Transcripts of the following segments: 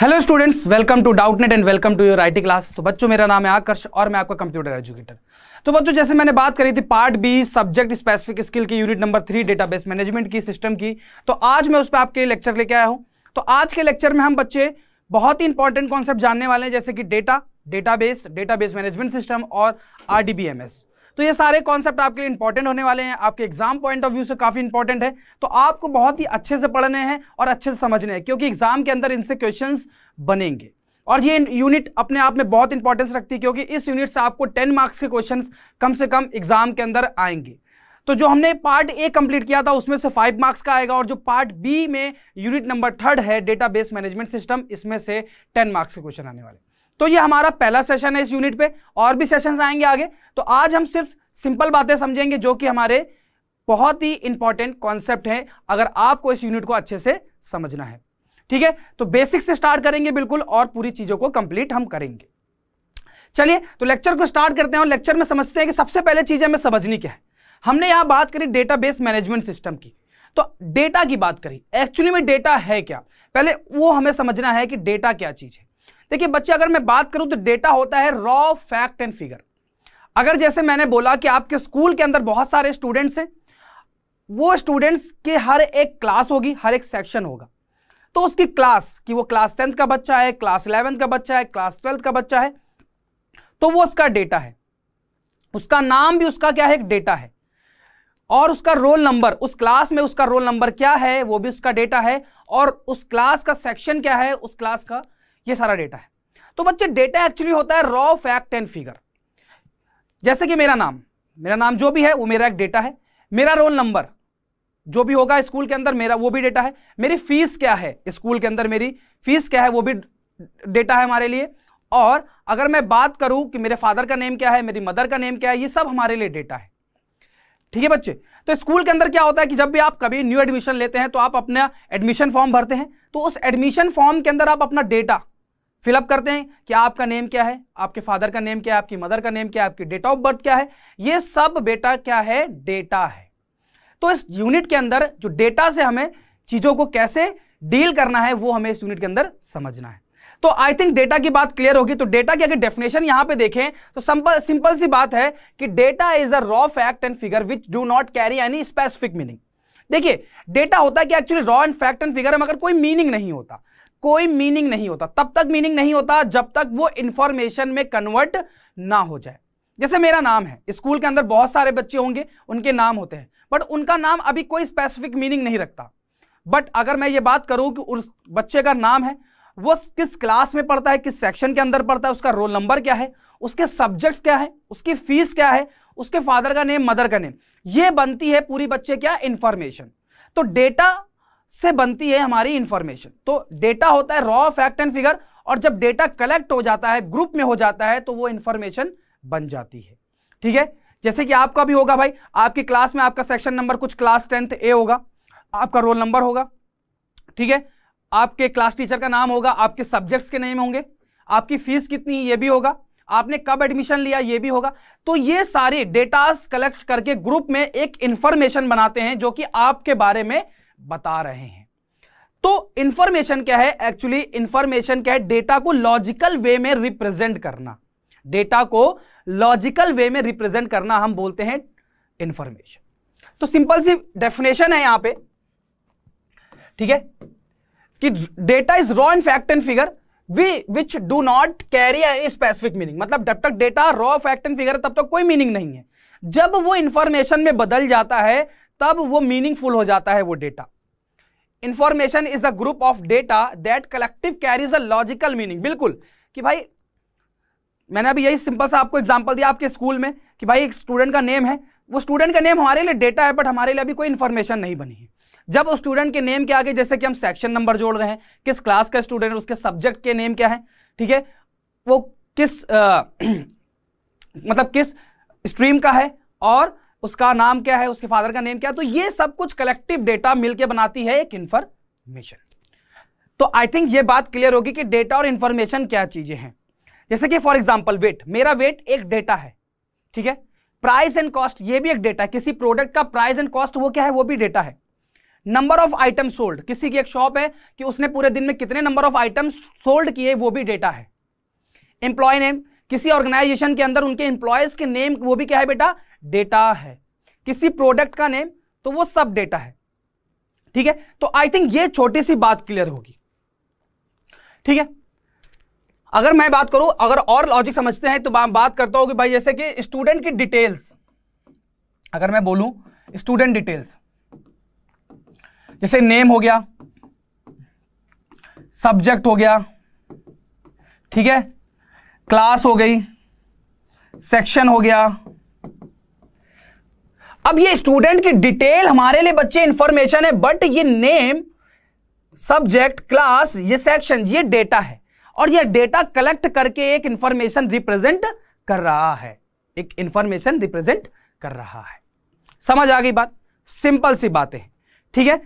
hello students welcome to Doubtnut and welcome to your IT class तो बच्चों मेरा नाम है आकर्ष और मैं आपका कंप्यूटर एजुकेटर तो बच्चों जैसे मैंने बात करी थी part B subject specific skill की unit number three database management की सिस्टम की तो आज मैं उस पर आपके लिए लेक्चर लेके आया हूँ तो आज के लेक्चर में हम बच्चे बहुत ही इंपॉर्टेंट कॉन्सेप्ट जानने वाले हैं जैसे कि data database database management system और एस तो ये सारे कॉन्सेप्ट आपके लिए इंपॉर्टेंट होने वाले हैं आपके एग्जाम पॉइंट ऑफ व्यू से काफ़ी इंपॉर्टेंट है तो आपको बहुत ही अच्छे से पढ़ने हैं और अच्छे से समझने हैं क्योंकि एग्जाम के अंदर इनसे क्वेश्चन बनेंगे और ये यूनिट अपने आप में बहुत इंपॉर्टेंस रखती है क्योंकि इस यूनिट से आपको टेन मार्क्स के क्वेश्चन कम से कम एग्जाम के अंदर आएंगे तो जो हमने पार्ट ए कंप्लीट किया था उसमें से फाइव मार्क्स का आएगा और जो पार्ट बी में यूनिट नंबर थर्ड है डेटाबेस मैनेजमेंट सिस्टम इसमें से टेन मार्क्स के क्वेश्चन आने वाले तो ये हमारा पहला सेशन है इस यूनिट पे और भी सेशन आएंगे आगे तो आज हम सिर्फ सिंपल बातें समझेंगे जो कि हमारे बहुत ही इंपॉर्टेंट कॉन्सेप्ट हैं अगर आपको इस यूनिट को अच्छे से समझना है ठीक है तो बेसिक से स्टार्ट करेंगे बिल्कुल और पूरी चीजों को कंप्लीट हम करेंगे चलिए तो लेक्चर को स्टार्ट करते हैं और लेक्चर में समझते हैं कि सबसे पहले चीज हमें समझनी क्या है हमने यहां बात करी बेस मैनेजमेंट सिस्टम की तो डेटा की बात करी एक्चुअली में डेटा है क्या पहले वो हमें समझना है कि डेटा क्या चीज है देखिए बच्चे अगर मैं बात करूं तो डेटा होता है रॉ फैक्ट एंड फिगर अगर जैसे मैंने बोला कि आपके स्कूल के अंदर बहुत सारे स्टूडेंट्स हैं वो स्टूडेंट्स के हर एक क्लास होगी हर एक सेक्शन होगा तो उसकी क्लास कि वो क्लास टेंथ का बच्चा है क्लास इलेवेंथ का बच्चा है क्लास ट्वेल्थ का बच्चा है तो वो उसका डेटा है उसका नाम भी उसका क्या है एक डेटा है और उसका रोल नंबर उस क्लास में उसका रोल नंबर क्या है वो भी उसका डेटा है और उस क्लास का सेक्शन क्या है उस क्लास का ये सारा डेटा है तो बच्चे डेटा एक्चुअली होता है रॉ फैक्ट एंड फिगर जैसे कि मेरा नाम मेरा नाम जो भी है वो मेरा एक डेटा है मेरा रोल नंबर जो भी होगा स्कूल के अंदर मेरा वो भी डेटा है मेरी फीस क्या है स्कूल के अंदर मेरी फीस क्या है वो भी डेटा है हमारे लिए और अगर मैं बात करूं कि मेरे फादर का नेम क्या है मेरी मदर का नेम क्या है ये सब हमारे लिए डेटा है ठीक है बच्चे तो स्कूल के अंदर क्या होता है कि जब भी आप कभी न्यू एडमिशन लेते हैं तो आप अपना एडमिशन फॉर्म भरते हैं तो उस एडमिशन फॉर्म के अंदर आप अपना डेटा फिलअप करते हैं कि आपका नेम क्या है आपके फादर का नेम क्या है आपकी मदर का नेम क्या है आपकी डेट ऑफ बर्थ क्या है ये सब बेटा क्या है डेटा है तो इस यूनिट के अंदर जो डेटा से हमें चीज़ों को कैसे डील करना है वो हमें इस यूनिट के अंदर समझना है तो आई थिंक डेटा की बात क्लियर होगी तो डेटा की अगर डेफिनेशन यहां पे देखें तो सिंपल सी बात है कि data is a raw fact and figure which do not carry any specific meaning देखिए डेटा होता है कि actually raw and fact and figure में अगर कोई मीनिंग नहीं होता कोई मीनिंग नहीं होता तब तक मीनिंग नहीं होता जब तक वो इंफॉर्मेशन में कन्वर्ट ना हो जाए जैसे मेरा नाम है स्कूल के अंदर बहुत सारे बच्चे होंगे उनके नाम होते हैं बट उनका नाम अभी कोई स्पेसिफिक मीनिंग नहीं रखता बट अगर मैं ये बात करूं कि उस बच्चे का नाम है वो किस क्लास में पढ़ता है किस सेक्शन के अंदर पढ़ता है उसका रोल नंबर क्या है उसके सब्जेक्ट्स क्या है उसकी फीस क्या है उसके फादर का नेम मदर का नेम ये बनती है पूरी बच्चे क्या इंफॉर्मेशन तो डेटा से बनती है हमारी इंफॉर्मेशन तो डेटा होता है रॉ फैक्ट एंड फिगर और जब डेटा कलेक्ट हो जाता है ग्रुप में हो जाता है तो वो इंफॉर्मेशन बन जाती है ठीक है जैसे कि आपका भी होगा भाई आपकी क्लास में आपका सेक्शन नंबर कुछ क्लास टेंथ ए होगा आपका रोल नंबर होगा ठीक है आपके क्लास टीचर का नाम होगा आपके सब्जेक्ट्स के नेम होंगे आपकी फीस कितनी है ये भी होगा आपने कब एडमिशन लिया ये भी होगा तो ये सारे डेटास कलेक्ट करके ग्रुप में एक इंफॉर्मेशन बनाते हैं जो कि आपके बारे में बता रहे हैं तो इंफॉर्मेशन क्या है एक्चुअली इंफॉर्मेशन क्या है डेटा को लॉजिकल वे में रिप्रेजेंट करना डेटा को लॉजिकल वे में रिप्रेजेंट करना हम बोलते हैं इंफॉर्मेशन तो सिंपल सी डेफिनेशन है यहां पे ठीक है कि data is raw in fact and figure we which do not carry a specific meaning मतलब जब तक data raw fact and figure है तब तक कोई मीनिंग नहीं है जब वो इंफॉर्मेशन में बदल जाता है तब वो मीनिंगफुल हो जाता है वो data information is a group of data that collective carries a logical meaning बिल्कुल कि भाई मैंने अभी यही सिंपल सा आपको एग्जाम्पल दिया आपके स्कूल में कि भाई एक स्टूडेंट का नेम है वो स्टूडेंट का नेम हमारे लिए डेटा है बट हमारे लिए अभी कोई इन्फॉर्मेशन नहीं बनी है जब उस स्टूडेंट के नेम के आगे जैसे कि हम सेक्शन नंबर जोड़ रहे हैं किस क्लास का स्टूडेंट उसके सब्जेक्ट के नेम क्या है ठीक है वो किस आ, मतलब किस स्ट्रीम का है और उसका नाम क्या है उसके फादर का नेम क्या है तो ये सब कुछ कलेक्टिव डेटा मिलकर बनाती है एक इंफॉर्मेशन तो आई थिंक ये बात क्लियर होगी कि डेटा और इन्फॉर्मेशन क्या चीजें हैं जैसे कि फॉर एग्जाम्पल वेट मेरा वेट एक डेटा है ठीक है प्राइस एंड कॉस्ट ये भी एक डेटा है किसी प्रोडक्ट का प्राइस एंड कॉस्ट वो क्या है वो भी डेटा है नंबर ऑफ आइटम सोल्ड किसी की एक शॉप है कि उसने पूरे दिन में कितने नंबर ऑफ आइटम सोल्ड किए वो भी डेटा है एम्प्लॉय नेम किसी ऑर्गेनाइजेशन के अंदर उनके इंप्लॉयज के नेम वो भी क्या है बेटा डेटा है किसी प्रोडक्ट का नेम तो वो सब डेटा है ठीक है तो आई थिंक ये छोटी सी बात क्लियर होगी ठीक है अगर मैं बात करूं अगर और लॉजिक समझते हैं तो बात करता हूं कि भाई जैसे कि स्टूडेंट की डिटेल्स अगर मैं बोलूं स्टूडेंट डिटेल्स जैसे नेम हो गया सब्जेक्ट हो गया ठीक है क्लास हो गई सेक्शन हो गया अब ये स्टूडेंट की डिटेल हमारे लिए बच्चे इंफॉर्मेशन है बट ये नेम सब्जेक्ट क्लास ये सेक्शन ये डेटा है और ये डेटा कलेक्ट करके एक इंफॉर्मेशन रिप्रेजेंट कर रहा है एक इंफॉर्मेशन रिप्रेजेंट कर रहा है समझ आ गई बात सिंपल सी बातें ठीक है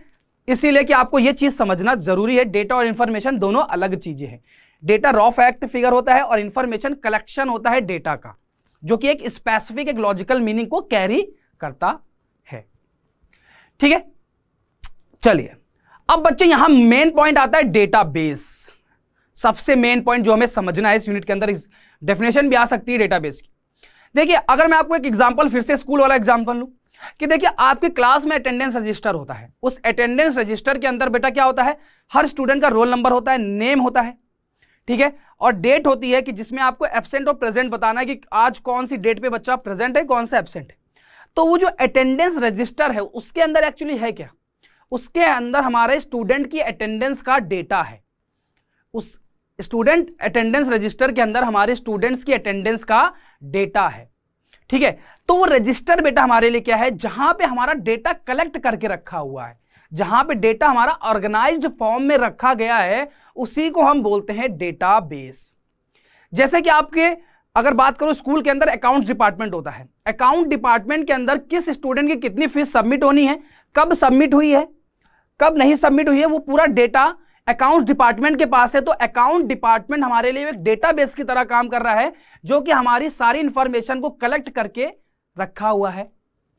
इसीलिए कि आपको यह चीज समझना जरूरी है डेटा और इंफॉर्मेशन दोनों अलग चीजें हैं डेटा रॉ फैक्ट फिगर होता है और इंफॉर्मेशन कलेक्शन होता है डेटा का जो कि एक स्पेसिफिक एक लॉजिकल मीनिंग को कैरी करता है ठीक है चलिए अब बच्चे यहां मेन पॉइंट आता है डेटाबेस सबसे मेन पॉइंट जो हमें समझना है इस यूनिट के अंदर डेफिनेशन भी आ सकती है डेटाबेस की देखिए अगर मैं आपको एक एग्जांपल फिर से स्कूल वाला एग्जांपल लू कि देखिए आपके क्लास में अटेंडेंस रजिस्टर होता है उस अटेंडेंस रजिस्टर के अंदर बेटा क्या होता है हर स्टूडेंट का रोल नंबर होता है नेम होता है ठीक है और डेट होती है कि जिसमें आपको एबसेंट और प्रेजेंट बताना है कि आज कौन सी डेट पे बच्चा प्रेजेंट है कौन सा एबसेंट है तो वो जो अटेंडेंस रजिस्टर है उसके अंदर एक्चुअली है क्या उसके अंदर हमारे स्टूडेंट की अटेंडेंस का डेटा है उस स्टूडेंट अटेंडेंस रजिस्टर के अंदर हमारे स्टूडेंट्स की अटेंडेंस का डेटा है ठीक है तो वो रजिस्टर बेटा हमारे लिए क्या है जहां पे हमारा डेटा कलेक्ट करके रखा हुआ है जहां पे डेटा हमारा ऑर्गेनाइज्ड फॉर्म में रखा गया है उसी को हम बोलते हैं डेटाबेस जैसे कि आपके अगर बात करो स्कूल के अंदर अकाउंट डिपार्टमेंट होता है अकाउंट डिपार्टमेंट के अंदर किस स्टूडेंट की कितनी फीस सबमिट होनी है कब सबमिट हुई है कब नहीं सबमिट हुई है वो पूरा डेटा अकाउंट्स डिपार्टमेंट के पास है तो अकाउंट डिपार्टमेंट हमारे लिए एक डेटाबेस की तरह काम कर रहा है जो कि हमारी सारी इंफॉर्मेशन को कलेक्ट करके रखा हुआ है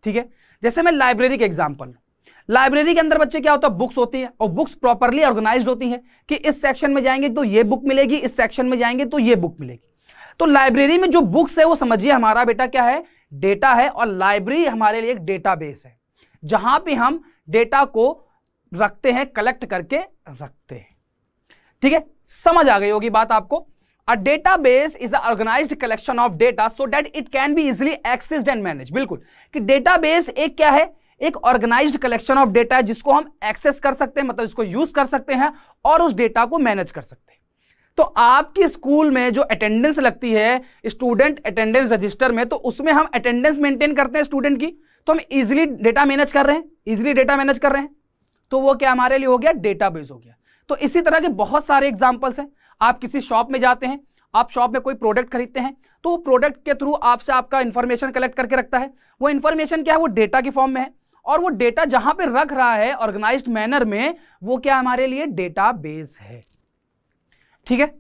ठीक है जैसे मैं लाइब्रेरी के एग्जाम्पल लाइब्रेरी के अंदर बच्चे क्या होता है बुक्स होती है और बुक्स प्रॉपरली ऑर्गेनाइज होती है कि इस सेक्शन में जाएंगे तो ये बुक मिलेगी इस सेक्शन में जाएंगे तो ये बुक मिलेगी तो लाइब्रेरी में जो बुक्स है वो समझिए हमारा बेटा क्या है डेटा है और लाइब्रेरी हमारे लिए एक बेस है जहां पर हम डेटा को रखते हैं कलेक्ट करके रखते हैं ठीक है समझ आ गई होगी बात आपको a data base is organize collection of data so that it can be easily accessed and manage बिल्कुल कि बेस एक क्या है एक ऑर्गेनाइज्ड कलेक्शन ऑफ डेटा है जिसको हम एक्सेस कर सकते हैं मतलब इसको यूज कर सकते हैं और उस डेटा को मैनेज कर सकते हैं तो आपकी स्कूल में जो अटेंडेंस लगती है स्टूडेंट अटेंडेंस रजिस्टर में तो उसमें हम अटेंडेंस मेंटेन करते हैं स्टूडेंट की तो हम इजिली डेटा मैनेज कर रहे हैं इजिली डेटा मैनेज कर रहे हैं तो वो क्या हमारे लिए हो गया डेटा हो गया तो इसी तरह के बहुत सारे एग्जाम्पल्स हैं आप किसी शॉप में जाते हैं आप शॉप में कोई प्रोडक्ट खरीदते हैं तो वो प्रोडक्ट के थ्रू आपसे आपका इंफॉर्मेशन कलेक्ट करके रखता है वो इंफॉर्मेशन क्या है वो डेटा के फॉर्म में है और वो डेटा जहां पे रख रहा है ऑर्गेनाइज मैनर में वो क्या हमारे लिए डेटा बेस है ठीक है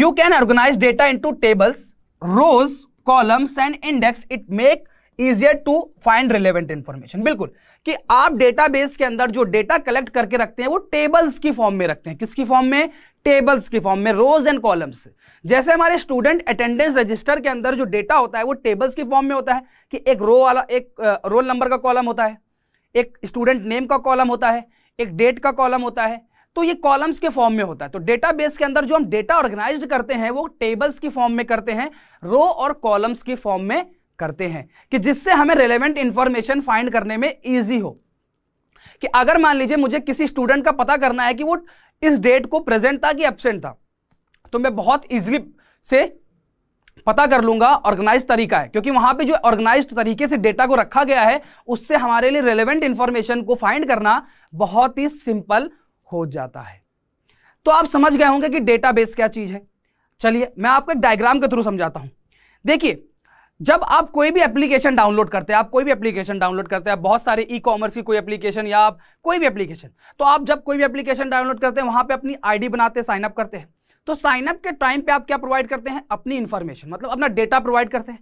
you can organize data into tables rows columns and index it make easier to find relevant information बिल्कुल कि आप डेटाबेस के अंदर जो डेटा कलेक्ट करके रखते हैं वो टेबल्स की फॉर्म में रखते हैं किसकी फॉर्म में टेबल्स के फॉर्म में रोज एंड कॉलम्स जैसे हमारे स्टूडेंट अटेंडेंस रजिस्टर के अंदर जो डेटा होता है वो टेबल्स के फॉर्म में होता है कि एक रो वाला एक रोल नंबर का कॉलम होता है एक स्टूडेंट नेम का कॉलम होता है एक डेट का कॉलम होता है तो ये कॉलम्स के फॉर्म में होता है तो डेटाबेस के अंदर जो हम डेटा ऑर्गेनाइज करते हैं वो टेबल्स के फॉर्म में करते हैं रो और कॉलम्स के फॉर्म में करते हैं कि जिससे हमें रेलेवेंट इंफॉर्मेशन फाइंड करने में ईजी हो कि अगर मान लीजिए मुझे किसी स्टूडेंट का पता करना है कि वो इस डेट को प्रेजेंट था कि एबसेंट था तो मैं बहुत इजिली से पता कर लूंगा ऑर्गेनाइज तरीका है क्योंकि वहां पे जो ऑर्गेनाइज तरीके से डेटा को रखा गया है उससे हमारे लिए रेलेवेंट इंफॉर्मेशन को फाइंड करना बहुत ही सिंपल हो जाता है तो आप समझ गए होंगे कि डेटाबेस क्या चीज है चलिए मैं आपको एक डायग्राम के थ्रू समझाता हूं देखिए जब आप कोई भी एप्लीकेशन डाउनलोड करते हैं आप कोई भी एप्लीकेशन डाउनलोड करते हैं बहुत सारे ई कॉमर्स की कोई एप्लीकेशन या आप कोई भी एप्लीकेशन तो आप जब कोई भी एप्लीकेशन डाउनलोड करते हैं वहां पे अपनी आईडी बनाते हैं साइन अप करते हैं तो साइन अप के टाइम पे आप क्या प्रोवाइड करते हैं अपनी इन्फॉर्मेशन मतलब अपना डेटा प्रोवाइड करते हैं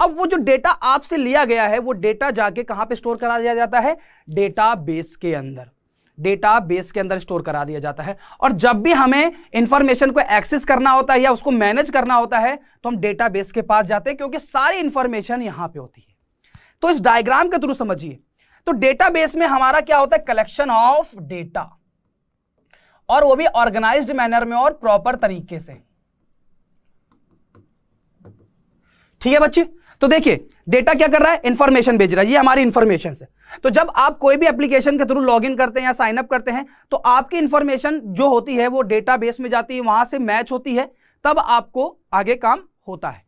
अब वो जो डेटा आपसे लिया गया है वो डेटा जाके कहाँ पे स्टोर करा दिया जाता है डेटा के अंदर डेटा बेस के अंदर स्टोर करा दिया जाता है और जब भी हमें इंफॉर्मेशन को एक्सेस करना होता है या उसको मैनेज करना होता है तो हम डेटा बेस के पास जाते हैं क्योंकि सारी इंफॉर्मेशन यहां पे होती है तो इस डायग्राम के थ्रू समझिए तो बेस में हमारा क्या होता है कलेक्शन ऑफ डेटा और वो भी ऑर्गेनाइज मैनर में और प्रॉपर तरीके से ठीक है बच्चे तो देखिए डेटा क्या कर रहा है इन्फॉर्मेशन भेज रहा है ये हमारी इंफॉर्मेशन है तो जब आप कोई भी एप्लीकेशन के थ्रू लॉगिन करते हैं या साइन अप करते हैं तो आपकी इन्फॉर्मेशन जो होती है वो डेटाबेस में जाती है वहां से मैच होती है तब आपको आगे काम होता है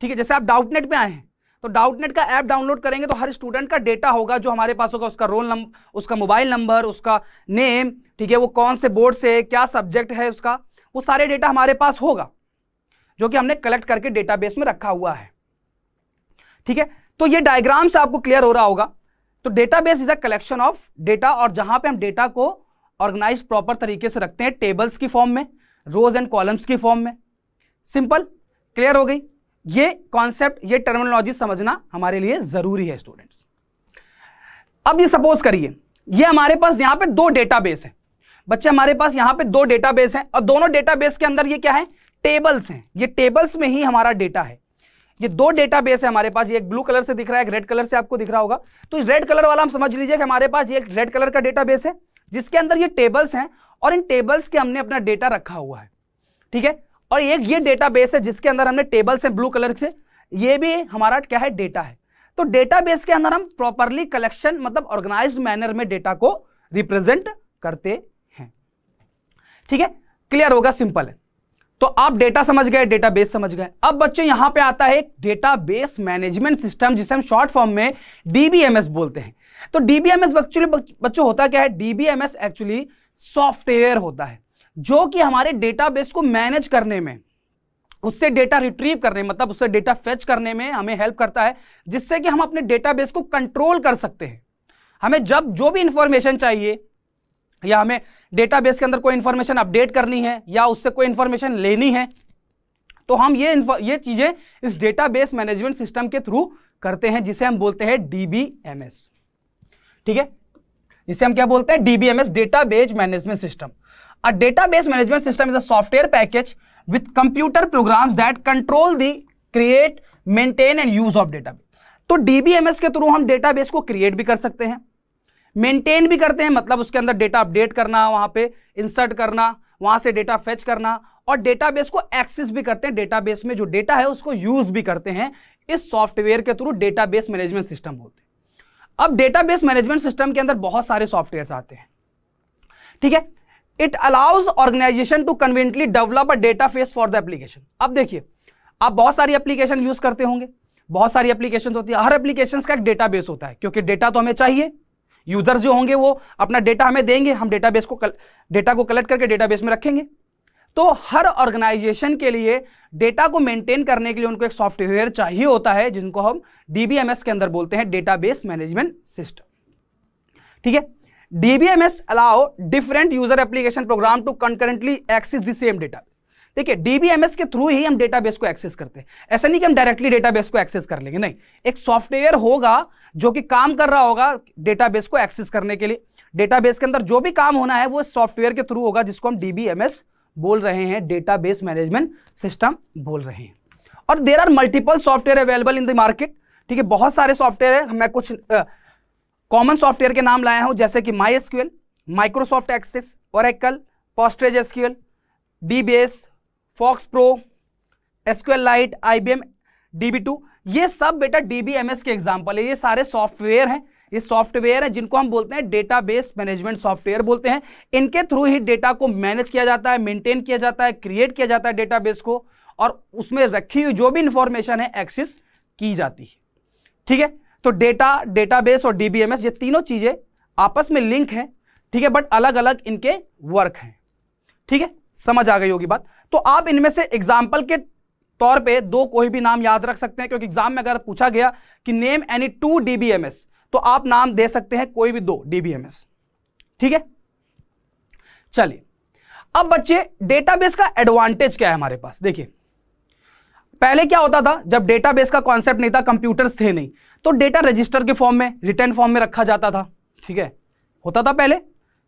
ठीक है जैसे आप डाउटनेट पे आए हैं तो डाउटनेट का ऐप डाउनलोड करेंगे तो हर स्टूडेंट का डेटा होगा जो हमारे पास होगा उसका रोल नंबर उसका मोबाइल नंबर उसका नेम ठीक है वो कौन से बोर्ड से क्या सब्जेक्ट है उसका वो सारे डेटा हमारे पास होगा जो कि हमने कलेक्ट करके डेटाबेस में रखा हुआ है ठीक है तो ये डायग्राम से आपको क्लियर हो रहा होगा तो database is a collection of data और जहां पे हम डेटा को ऑर्गेनाइज प्रॉपर तरीके से रखते हैं टेबल्स की फॉर्म में रोज एंड कॉलम्स की फॉर्म में सिंपल क्लियर हो गई ये कॉन्सेप्ट ये टर्मिनोलॉजी समझना हमारे लिए जरूरी है स्टूडेंट्स अब ये सपोज करिए ये हमारे पास यहाँ पे दो डेटाबेस है बच्चे हमारे पास यहाँ पे दो डेटाबेस हैं और दोनों डेटाबेस के अंदर ये क्या है टेबल्स हैं ये टेबल्स में ही हमारा डेटा है ये दो डेटाबेस है हमारे पास ये एक ब्लू कलर से दिख रहा है एक रेड कलर से आपको दिख रहा होगा तो रेड कलर वाला हम समझ लीजिए कि हमारे पास ये एक रेड कलर का डेटाबेस है जिसके अंदर ये टेबल्स हैं और इन टेबल्स के हमने अपना डेटा रखा हुआ है ठीक है और एक ये डेटाबेस है जिसके अंदर हमने टेबल्स हैं ब्लू कलर से ये भी हमारा क्या है डेटा है तो डेटाबेस के अंदर हम प्रॉपरली कलेक्शन मतलब ऑर्गेनाइज मैनर में डेटा को रिप्रेजेंट करते हैं ठीक है क्लियर होगा सिंपल है तो आप डेटा समझ गए डेटाबेस समझ गए अब बच्चों यहां पे आता है डेटा डेटाबेस मैनेजमेंट सिस्टम जिसे हम शॉर्ट फॉर्म में डीबीएमएस बोलते हैं तो डीबीएमएस एक्चुअली बच्चों होता क्या है डीबीएमएस एक्चुअली सॉफ्टवेयर होता है जो कि हमारे डेटाबेस को मैनेज करने में उससे डेटा रिट्रीव करने मतलब उससे डेटा फेच करने में हमें हेल्प करता है जिससे कि हम अपने डेटाबेस को कंट्रोल कर सकते हैं हमें जब जो भी इंफॉर्मेशन चाहिए या हमें डेटाबेस के अंदर कोई इन्फॉर्मेशन अपडेट करनी है या उससे कोई इन्फॉर्मेशन लेनी है तो हम ये ये चीज़ें इस डेटाबेस मैनेजमेंट सिस्टम के थ्रू करते हैं जिसे हम बोलते हैं डीबीएमएस ठीक है जिसे हम क्या बोलते हैं DBMS database management system a database management system is a software package with computer programs that control the create maintain and use of database तो डीबीएमएस के थ्रू हम डेटाबेस को क्रिएट भी कर सकते हैं मेंटेन भी करते हैं मतलब उसके अंदर डेटा अपडेट करना वहाँ पे इंसर्ट करना वहाँ से डेटा फेच करना और डेटाबेस को एक्सेस भी करते हैं डेटाबेस में जो डेटा है उसको यूज भी करते हैं इस सॉफ्टवेयर के थ्रू डेटाबेस मैनेजमेंट सिस्टम होते हैं अब डेटाबेस मैनेजमेंट सिस्टम के अंदर बहुत सारे सॉफ्टवेयर आते हैं ठीक है it allows organization to conveniently develop a database for the application अब देखिए आप बहुत सारी एप्लीकेशन यूज करते होंगे बहुत सारी एप्लीकेशन होती है हर एप्लीकेशन का एक डेटाबेस होता है क्योंकि डेटा तो हमें चाहिए यूजर्स जो होंगे वो अपना डेटा हमें देंगे हम डेटाबेस को डेटा को कलेक्ट करके डेटाबेस में रखेंगे तो हर ऑर्गेनाइजेशन के लिए डेटा को मेंटेन करने के लिए उनको एक सॉफ्टवेयर चाहिए होता है जिनको हम डीबीएमएस के अंदर बोलते हैं डेटाबेस मैनेजमेंट सिस्टम ठीक है DBMS allow different user application program to concurrently access the same data देखिए डीबीएमएस के थ्रू ही हम डेटाबेस को एक्सेस करते हैं ऐसा नहीं कि हम डायरेक्टली डेटाबेस को एक्सेस कर लेंगे नहीं एक सॉफ्टवेयर होगा जो कि काम कर रहा होगा डेटाबेस को एक्सेस करने के लिए डेटाबेस के अंदर जो भी काम होना है वो सॉफ्टवेयर के थ्रू होगा जिसको हम डीबीएमएस बोल रहे हैं डेटाबेस मैनेजमेंट सिस्टम बोल रहे हैं और there are multiple software available in the market ठीक है बहुत सारे सॉफ्टवेयर है मैं कुछ कॉमन सॉफ्टवेयर के नाम लाया हूं जैसे कि माई एसक्यूएल माइक्रोसॉफ्ट एक्सेस और एकल Postgres SQL D B S FoxPro SQLite IBM DB ये सब बेटा डीबीएमएस के एग्जाम्पल है ये सारे सॉफ्टवेयर हैं ये सॉफ्टवेयर है जिनको हम बोलते हैं डेटाबेस मैनेजमेंट सॉफ्टवेयर बोलते हैं इनके थ्रू ही डेटा को मैनेज किया जाता है मेंटेन किया जाता है क्रिएट किया जाता है डेटाबेस को और उसमें रखी हुई जो भी इंफॉर्मेशन है एक्सेस की जाती है ठीक है तो डेटा डेटाबेस और डीबीएमएस ये तीनों चीज़ें आपस में लिंक है ठीक है बट अलग अलग इनके वर्क हैं ठीक है समझ आ गई होगी बात तो आप इनमें से एग्जाम्पल के तौर पे दो कोई भी नाम याद रख सकते हैं क्योंकि एग्जाम में अगर पूछा गया कि नेम एनी टू डीबीएमएस तो आप नाम दे सकते हैं कोई भी दो डीबीएमएस ठीक है चलिए अब बच्चे डेटाबेस का एडवांटेज क्या है हमारे पास देखिए पहले क्या होता था जब डेटाबेस का कॉन्सेप्ट नहीं था कंप्यूटर्स थे नहीं तो डेटा रजिस्टर के फॉर्म में रिटर्न फॉर्म में रखा जाता था ठीक है होता था पहले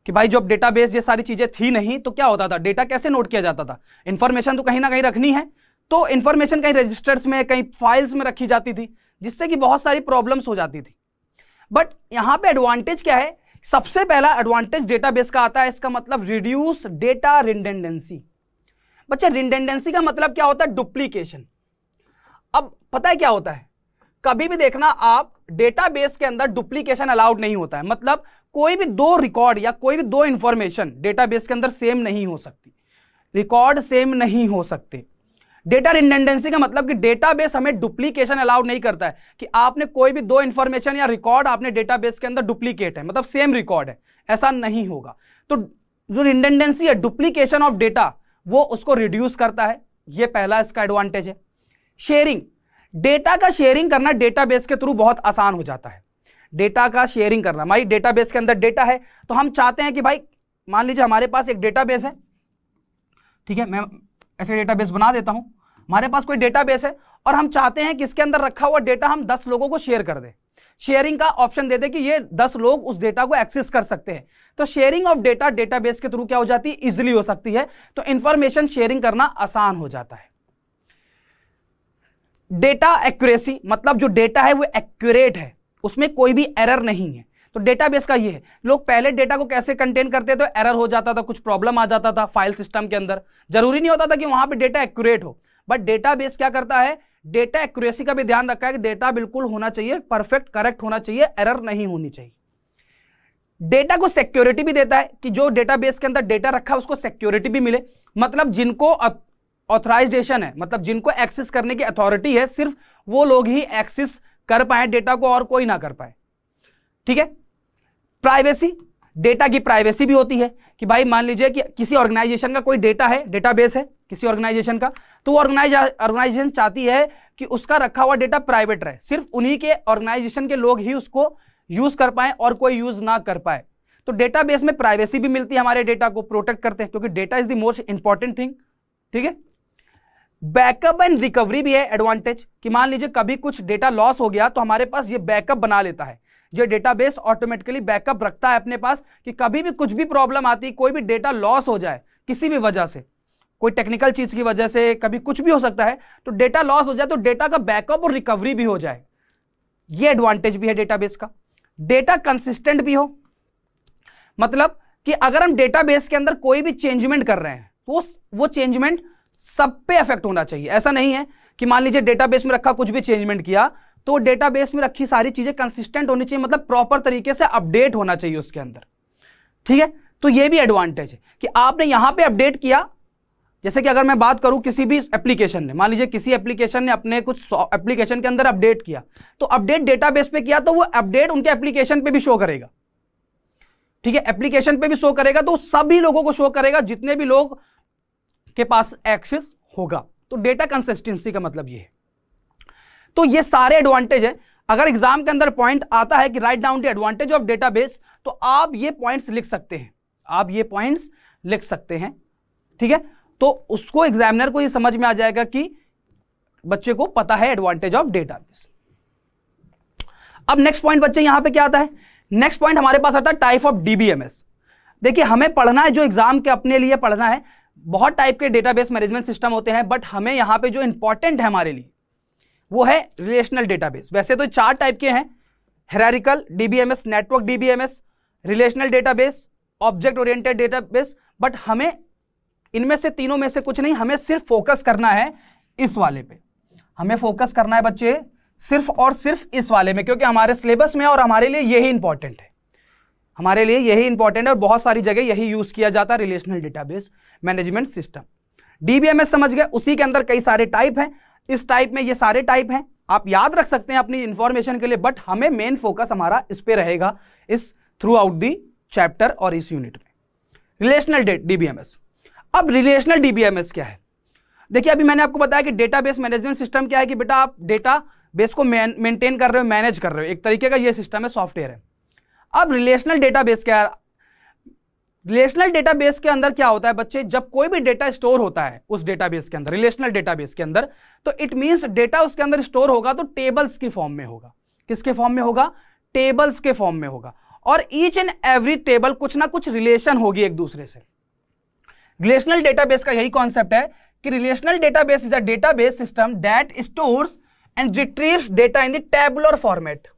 कि भाई जब डेटाबेस ये सारी चीज़ें थी नहीं तो क्या होता था डेटा कैसे नोट किया जाता था इन्फॉर्मेशन तो कहीं ना कहीं रखनी है तो इन्फॉर्मेशन कहीं रजिस्टर्स में कहीं फाइल्स में रखी जाती थी जिससे कि बहुत सारी प्रॉब्लम्स हो जाती थी बट यहाँ पे एडवांटेज क्या है सबसे पहला एडवांटेज डेटाबेस का आता है इसका मतलब रिड्यूस डेटा रिंडेंडेंसी बच्चा रिंडेंडेंसी का मतलब क्या होता है डुप्लीकेशन अब पता है क्या होता है कभी भी देखना आप डेटाबेस के अंदर डुप्लीकेशन अलाउड नहीं होता है मतलब कोई भी दो रिकॉर्ड या कोई भी दो इंफॉर्मेशन डेटाबेस के अंदर सेम नहीं हो सकती रिकॉर्ड सेम नहीं हो सकते डेटा रिटेंडेंसी का मतलब कि डेटाबेस हमें डुप्लीकेशन अलाउड नहीं करता है कि आपने कोई भी दो इन्फॉर्मेशन या रिकॉर्ड आपने डेटाबेस के अंदर डुप्लीकेट है मतलब सेम रिकॉर्ड है ऐसा नहीं होगा तो जो रिंडेंडेंसी है डुप्लीकेशन ऑफ डेटा वो उसको रिड्यूस करता है ये पहला इसका एडवांटेज है शेयरिंग डेटा का शेयरिंग करना डेटाबेस के थ्रू बहुत आसान हो जाता है डेटा का शेयरिंग करना हमारी डेटा के अंदर डेटा है तो हम चाहते हैं कि भाई मान लीजिए हमारे पास एक डेटा है ठीक है मैं ऐसे डेटा बना देता हूँ हमारे पास कोई डेटा है और हम चाहते हैं कि इसके अंदर रखा हुआ डेटा हम दस लोगों को शेयर कर दें शेयरिंग का ऑप्शन दे दे कि ये दस लोग उस डेटा को एक्सेस कर सकते हैं तो शेयरिंग ऑफ डेटा डेटाबेस के थ्रू क्या हो जाती है इजिली हो सकती है तो इंफॉर्मेशन शेयरिंग करना आसान हो जाता है डेटा एक्यूरेसी मतलब जो डेटा है वो एक्यूरेट है उसमें कोई भी एरर नहीं है तो डेटाबेस का ये है लोग पहले डेटा को कैसे कंटेन करते थे तो एरर हो जाता था कुछ प्रॉब्लम आ जाता था फाइल सिस्टम के अंदर जरूरी नहीं होता था कि वहां पे डेटा एक्यूरेट हो बट डेटाबेस क्या करता है डेटा एक्यूरेसी का भी ध्यान रखा है कि डेटा बिल्कुल होना चाहिए परफेक्ट करेक्ट होना चाहिए एरर नहीं होनी चाहिए डेटा को सिक्योरिटी भी देता है कि जो डेटाबेस के अंदर डेटा रखा है उसको सिक्योरिटी भी मिले मतलब जिनको ऑथराइजेशन है मतलब जिनको एक्सेस करने की अथॉरिटी है सिर्फ वो लोग ही एक्सेस कर पाए डेटा को और कोई ना कर पाए ठीक है प्राइवेसी डेटा की प्राइवेसी भी होती है कि भाई मान लीजिए कि किसी ऑर्गेनाइजेशन का कोई डेटा है डेटाबेस है किसी ऑर्गेनाइजेशन का तो ऑर्गेनाइज ऑर्गेनाइजेशन चाहती है कि उसका रखा हुआ डेटा प्राइवेट रहे सिर्फ उन्हीं के ऑर्गेनाइजेशन के लोग ही उसको यूज़ कर पाए और कोई यूज़ ना कर पाए तो डेटाबेस में प्राइवेसी भी मिलती है हमारे डेटा को प्रोटेक्ट करते हैं क्योंकि data is the most important thing ठीक है बैकअप एंड रिकवरी भी है एडवांटेज कि मान लीजिए कभी कुछ डेटा लॉस हो गया तो हमारे पास ये बैकअप बना लेता है ये डेटाबेस ऑटोमेटिकली बैकअप रखता है अपने पास कि कभी भी कुछ भी प्रॉब्लम आती कोई भी डेटा लॉस हो जाए किसी भी वजह से कोई टेक्निकल चीज की वजह से कभी कुछ भी हो सकता है तो डेटा लॉस हो जाए तो डेटा का बैकअप और रिकवरी भी हो जाए ये एडवांटेज भी है डेटाबेस का डेटा कंसिस्टेंट भी हो मतलब कि अगर हम डेटाबेस के अंदर कोई भी चेंजमेंट कर रहे हैं तो वो चेंजमेंट सब पे अफेक्ट होना चाहिए ऐसा नहीं है कि मान लीजिए डेटाबेस में रखा कुछ भी चेंजमेंट किया तो डेटाबेस में रखी सारी चीजें कंसिस्टेंट होनी चाहिए मतलब प्रॉपर तरीके से अपडेट होना चाहिए उसके अंदर ठीक है तो ये भी एडवांटेज है कि आपने यहां पे अपडेट किया जैसे कि अगर मैं बात करूं किसी भी एप्लीकेशन ने मान लीजिए किसी एप्लीकेशन ने अपने कुछ एप्लीकेशन के अंदर अपडेट किया तो अपडेट डेटाबेस पे किया तो वो अपडेट उनके एप्लीकेशन पे भी शो करेगा ठीक है एप्लीकेशन पे भी शो करेगा तो सभी लोगों को शो करेगा जितने भी लोग के पास एक्सेस होगा तो डेटा कंसिस्टेंसी का मतलब ये है तो ये सारे एडवांटेज है अगर एग्जाम के अंदर पॉइंट आता है कि write down the advantage of database तो आप ये पॉइंट्स लिख सकते हैं आप ये पॉइंट्स लिख सकते हैं ठीक है तो उसको एग्जामिनर को ये समझ में आ जाएगा कि बच्चे को पता है एडवांटेज ऑफ डेटाबेस अब नेक्स्ट पॉइंट बच्चे यहां पे क्या आता है नेक्स्ट पॉइंट हमारे पास आता है टाइप ऑफ डीबीएमएस देखिए हमें पढ़ना है जो एग्जाम के अपने लिए पढ़ना है बहुत टाइप के डेटाबेस मैनेजमेंट सिस्टम होते हैं बट हमें यहाँ पे जो इंपॉर्टेंट है हमारे लिए वो है रिलेशनल डेटाबेस वैसे तो चार टाइप के हैं hierarchical DBMS network DBMS relational database object oriented database but हमें इनमें से तीनों में से कुछ नहीं हमें सिर्फ फोकस करना है इस वाले पे हमें फोकस करना है बच्चे सिर्फ और सिर्फ इस वाले में क्योंकि हमारे सिलेबस में और हमारे लिए यही इंपॉर्टेंट है हमारे लिए यही इंपॉर्टेंट है और बहुत सारी जगह यही यूज किया जाता है relational database management system DBMS समझ गए उसी के अंदर कई सारे टाइप हैं इस टाइप में ये सारे टाइप हैं आप याद रख सकते हैं अपनी इंफॉर्मेशन के लिए बट हमें मेन फोकस हमारा इस पर रहेगा इस थ्रू आउट दी चैप्टर और इस यूनिट में रिलेशनल डीबीएमएस अब रिलेशनल डीबीएमएस क्या है देखिए अभी मैंने आपको बताया कि डेटाबेस मैनेजमेंट सिस्टम क्या है कि बेटा आप डेटा बेस को मेंटेन कर रहे हो मैनेज कर रहे हो एक तरीके का ये सिस्टम है सॉफ्टवेयर है अब रिलेशनल डेटाबेस क्या है रिलेशनल डेटाबेस के अंदर क्या होता है बच्चे जब कोई भी डेटा स्टोर होता है उस डेटाबेस के अंदर रिलेशनल डेटाबेस के अंदर तो इट मींस डेटा उसके अंदर स्टोर होगा तो टेबल्स की फॉर्म में होगा किसके फॉर्म में होगा टेबल्स के फॉर्म में होगा और ईच एंड एवरी टेबल कुछ ना कुछ रिलेशन होगी एक दूसरे से रिलेशनल डेटाबेस का यही कॉन्सेप्ट है कि relational database is a database system that store and retrieve data in the tabular format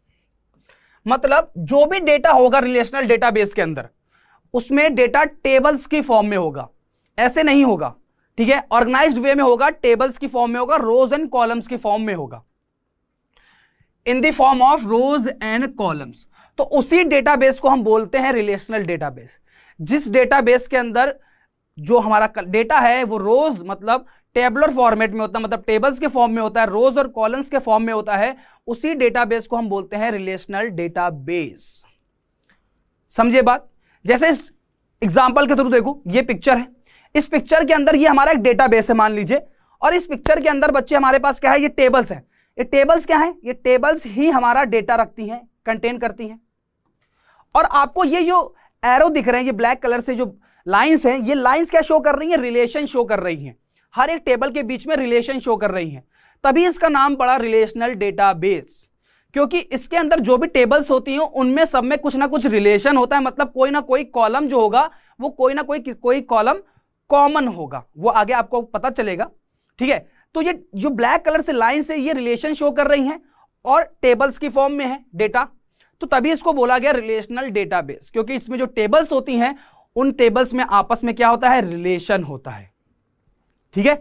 मतलब जो भी डेटा होगा रिलेशनल डेटाबेस के अंदर उसमें डेटा टेबल्स की फॉर्म में होगा ऐसे नहीं होगा ठीक है ऑर्गेनाइज वे में होगा टेबल्स की फॉर्म में होगा रोज एंड कॉलम्स की फॉर्म में होगा in the form of rows and columns तो उसी डेटाबेस को हम बोलते हैं रिलेशनल डेटाबेस जिस डेटाबेस के अंदर जो हमारा डेटा है वो रोज मतलब टेबलर फॉर्मेट में होता है मतलब टेबल्स के फॉर्म में होता है रोज और कॉलम्स के फॉर्म में होता है उसी डेटाबेस को हम बोलते हैं रिलेशनल डेटाबेस समझे बात जैसे इस एग्जाम्पल के थ्रू देखो ये पिक्चर है इस पिक्चर के अंदर ये हमारा एक डेटाबेस है मान लीजिए और इस पिक्चर के अंदर बच्चे हमारे पास क्या है ये टेबल्स है ये टेबल्स क्या है ये टेबल्स ही हमारा डेटा रखती है कंटेन करती है और आपको ये जो एरो दिख रहे हैं ये ब्लैक कलर से जो लाइंस हैं ये लाइंस क्या शो कर रही हैं रिलेशन शो कर रही हैं हर एक टेबल के बीच में रिलेशन शो कर रही हैं तभी इसका नाम पड़ा रिलेशनल डेटाबेस क्योंकि इसके अंदर जो भी टेबल्स होती हैं उनमें सब में कुछ ना कुछ रिलेशन होता है मतलब कोई ना कोई कॉलम जो होगा वो कोई ना कोई कोई कॉलम कॉमन होगा वो आगे आपको पता चलेगा ठीक है तो ये जो ब्लैक कलर से लाइन से ये रिलेशन शो कर रही हैं और टेबल्स की फॉर्म में है डेटा तो तभी इसको बोला गया रिलेशनल डेटाबेस क्योंकि इसमें जो टेबल्स होती हैं उन टेबल्स में आपस में क्या होता है रिलेशन होता है ठीक है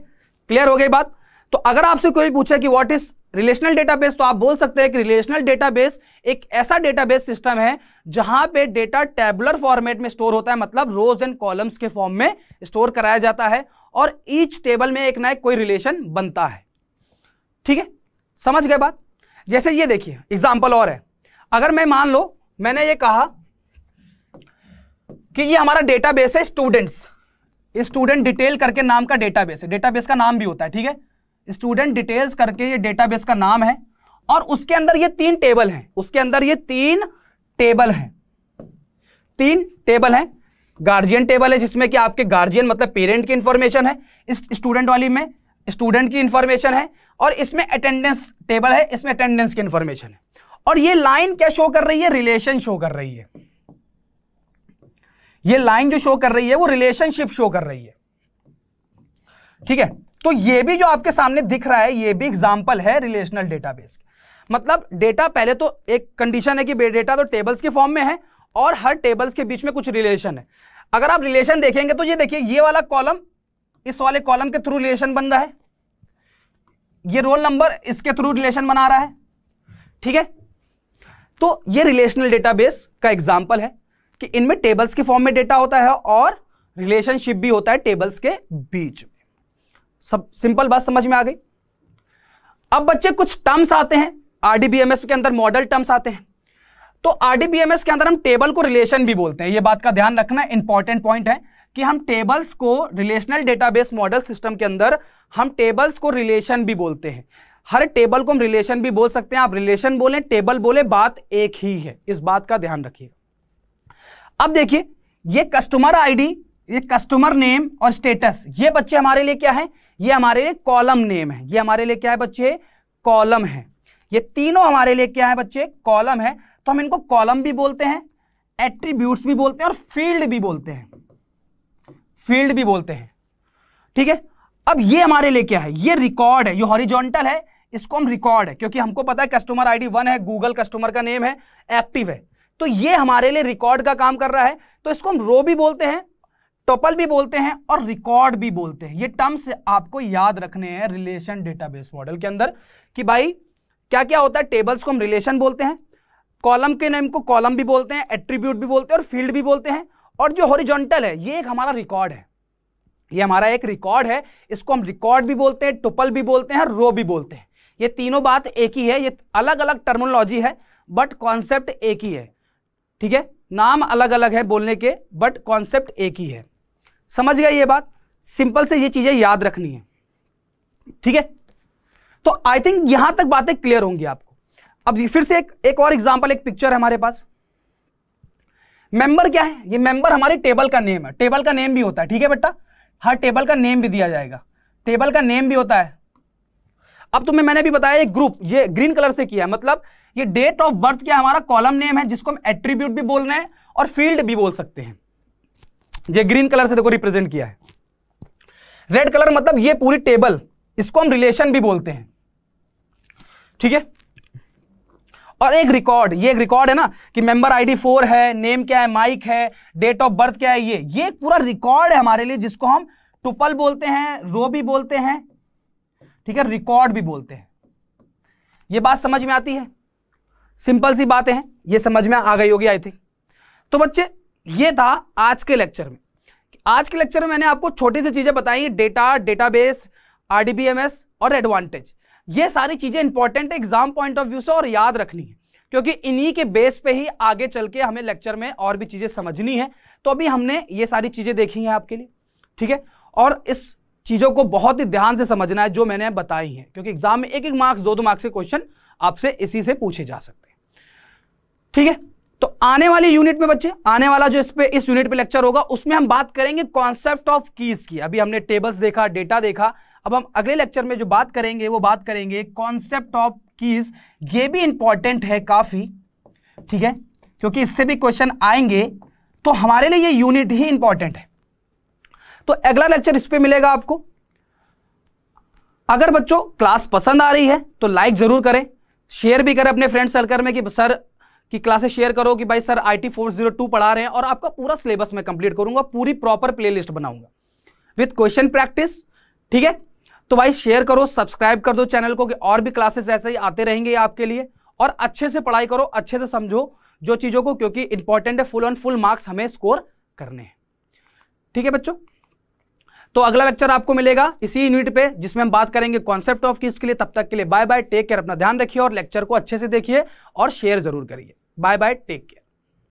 क्लियर हो गई बात तो अगर आपसे कोई पूछे कि व्हाट इज रिलेशनल डेटाबेस तो आप बोल सकते हैं कि रिलेशनल डेटाबेस एक ऐसा डेटाबेस सिस्टम है जहां पे डेटा टेबुलर फॉर्मेट में स्टोर होता है मतलब रोज एंड कॉलम्स के फॉर्म में स्टोर कराया जाता है और ईच टेबल में एक ना एक कोई रिलेशन बनता है ठीक है समझ गए बात जैसे ये देखिए एग्जाम्पल और है अगर मैं मान लो मैंने ये कहा कि ये हमारा डेटाबेस है स्टूडेंट्स स्टूडेंट डिटेल करके नाम का डेटाबेस है डेटाबेस का नाम भी होता है ठीक है स्टूडेंट डिटेल्स करके ये डेटाबेस का नाम है और उसके अंदर ये तीन टेबल हैं उसके अंदर ये तीन टेबल हैं तीन टेबल हैं गार्जियन टेबल है जिसमें कि आपके गार्जियन मतलब पेरेंट की इंफॉर्मेशन है इस स्टूडेंट वाली में स्टूडेंट की इंफॉर्मेशन है और इसमें अटेंडेंस टेबल है इसमें अटेंडेंस की इंफॉर्मेशन है और ये लाइन क्या शो कर रही है रिलेशन शो कर रही है ये लाइन जो शो कर रही है वो रिलेशनशिप शो कर रही है ठीक है तो ये भी जो आपके सामने दिख रहा है ये भी एग्जाम्पल है रिलेशनल डेटाबेस मतलब डेटा पहले तो एक कंडीशन है कि डेटा तो टेबल्स के फॉर्म में है और हर टेबल्स के बीच में कुछ रिलेशन है अगर आप रिलेशन देखेंगे तो ये देखिए ये वाला कॉलम इस वाले कॉलम के थ्रू रिलेशन बन रहा है ये रोल नंबर इसके थ्रू रिलेशन बना रहा है ठीक है तो ये रिलेशनल डेटाबेस का एग्जाम्पल है कि इनमें टेबल्स के फॉर्म में डेटा होता है और रिलेशनशिप भी होता है टेबल्स के बीच में सब सिंपल बात समझ में आ गई अब बच्चे कुछ टर्म्स आते हैं आरडीबीएमएस के अंदर मॉडल टर्म्स आते हैं तो आरडीबीएमएस के अंदर हम टेबल को रिलेशन भी बोलते हैं यह बात का ध्यान रखना इंपॉर्टेंट पॉइंट है कि हम टेबल्स को रिलेशनल डेटाबेस मॉडल सिस्टम के अंदर हम टेबल्स को रिलेशन भी बोलते हैं हर टेबल को हम रिलेशन भी बोल सकते हैं आप रिलेशन बोलें टेबल बोले बात एक ही है इस बात का ध्यान रखिएगा अब देखिए ये कस्टमर आईडी ये कस्टमर नेम और स्टेटस ये बच्चे हमारे लिए क्या है ये हमारे लिए कॉलम नेम है ये हमारे लिए क्या है बच्चे कॉलम है ये तीनों हमारे लिए क्या है बच्चे कॉलम है तो हम इनको कॉलम भी बोलते हैं एट्रीब्यूट भी बोलते हैं और फील्ड भी बोलते हैं फील्ड भी बोलते हैं ठीक है अब ये हमारे लिए क्या है ये रिकॉर्ड है ये हॉरिजॉन्टल है इसको हम रिकॉर्ड है क्योंकि हमको पता है कस्टमर आईडी वन है गूगल कस्टमर का नेम है एक्टिव है तो ये हमारे लिए रिकॉर्ड का काम कर रहा है तो इसको हम रो भी बोलते हैं टोपल भी बोलते हैं और रिकॉर्ड भी बोलते हैं ये टर्म्स आपको याद रखने हैं रिलेशन डेटाबेस मॉडल के अंदर कि भाई क्या क्या होता है टेबल्स को हम रिलेशन बोलते हैं कॉलम के नेम को कॉलम भी बोलते हैं एट्रीब्यूट भी बोलते हैं और फील्ड भी बोलते हैं और जो हॉरिजॉन्टल है ये एक हमारा रिकॉर्ड है ये हमारा एक रिकॉर्ड है इसको हम रिकॉर्ड भी बोलते हैं टोपल भी बोलते हैं रो भी बोलते हैं ये तीनों बात एक ही है ये अलग अलग टर्मोलॉजी है बट कॉन्सेप्ट एक ही है ठीक है नाम अलग अलग है बोलने के बट कॉन्सेप्ट एक ही है समझ गया ये बात सिंपल से ये चीज़ें याद रखनी है ठीक है तो आई थिंक यहां तक बातें क्लियर होंगी आपको अब फिर से एक एक और एग्जाम्पल एक पिक्चर है हमारे पास मेंबर क्या है ये मेंबर हमारे टेबल का नेम है टेबल का नेम भी होता है ठीक है बेटा हर टेबल का नेम भी दिया जाएगा टेबल का नेम भी होता है अब तुम्हें मैंने भी बताया ये ग्रुप ये ग्रीन कलर से किया है मतलब ये डेट ऑफ बर्थ क्या हमारा कॉलम नेम है जिसको हम एट्रीब्यूट भी बोल रहे हैं और फील्ड भी बोल सकते हैं ये ग्रीन कलर से देखो रिप्रेजेंट किया है रेड कलर मतलब ये पूरी टेबल इसको हम रिलेशन भी बोलते हैं ठीक है और एक रिकॉर्ड ये एक रिकॉर्ड है ना कि मेंबर आईडी फोर है नेम क्या है माइक है डेट ऑफ बर्थ क्या है ये ये पूरा रिकॉर्ड है हमारे लिए जिसको हम टुपल बोलते हैं रो भी बोलते हैं ठीक है रिकॉर्ड भी बोलते हैं ये बात समझ में आती है सिंपल सी बातें हैं ये समझ में आ गई होगी आई थिंक तो बच्चे ये था आज के लेक्चर में आज के लेक्चर में मैंने आपको छोटी सी चीज़ें बताई डेटा डेटाबेस आरडीबीएमएस और एडवांटेज ये सारी चीज़ें इंपॉर्टेंट है एग्जाम पॉइंट ऑफ व्यू से और याद रखनी है क्योंकि इन्हीं के बेस पे ही आगे चल के हमें लेक्चर में और भी चीज़ें समझनी है तो अभी हमने ये सारी चीज़ें देखी हैं आपके लिए ठीक है और इस चीज़ों को बहुत ही ध्यान से समझना है जो मैंने बताई है क्योंकि एग्जाम में एक एक मार्क्स दो दो मार्क्स के क्वेश्चन आपसे इसी से पूछे जा सकते हैं ठीक है तो आने वाले यूनिट में बच्चे आने वाला जो इस पे इस यूनिट पे लेक्चर होगा उसमें हम बात करेंगे कॉन्सेप्ट ऑफ कीज की अभी हमने टेबल्स देखा डेटा देखा अब हम अगले लेक्चर में जो बात करेंगे वो बात करेंगे कॉन्सेप्ट ऑफ कीज ये भी इंपॉर्टेंट है काफी ठीक है क्योंकि इससे भी क्वेश्चन आएंगे तो हमारे लिए ये यूनिट ही इंपॉर्टेंट है तो अगला लेक्चर इस पर मिलेगा आपको अगर बच्चों क्लास पसंद आ रही है तो लाइक जरूर करें शेयर भी करें अपने फ्रेंड सर्कल में कि सर की क्लासेस शेयर करो कि भाई sir I T four zero two पढ़ा रहे हैं और आपका पूरा सिलेबस मैं कंप्लीट करूंगा पूरी प्रॉपर प्ले बनाऊंगा विथ क्वेश्चन प्रैक्टिस ठीक है तो भाई शेयर करो सब्सक्राइब कर दो चैनल को कि और भी क्लासेस ऐसे ही आते रहेंगे आपके लिए और अच्छे से पढ़ाई करो अच्छे से समझो जो चीज़ों को क्योंकि इंपॉर्टेंट है फुल ऑन फुल मार्क्स हमें स्कोर करने हैं ठीक है बच्चों तो अगला लेक्चर आपको मिलेगा इसी यूनिट पे जिसमें हम बात करेंगे कॉन्सेप्ट ऑफ किस के लिए तब तक के लिए बाय बाय टेक केयर अपना ध्यान रखिए और लेक्चर को अच्छे से देखिए और शेयर जरूर करिए बाय बाय टेक केयर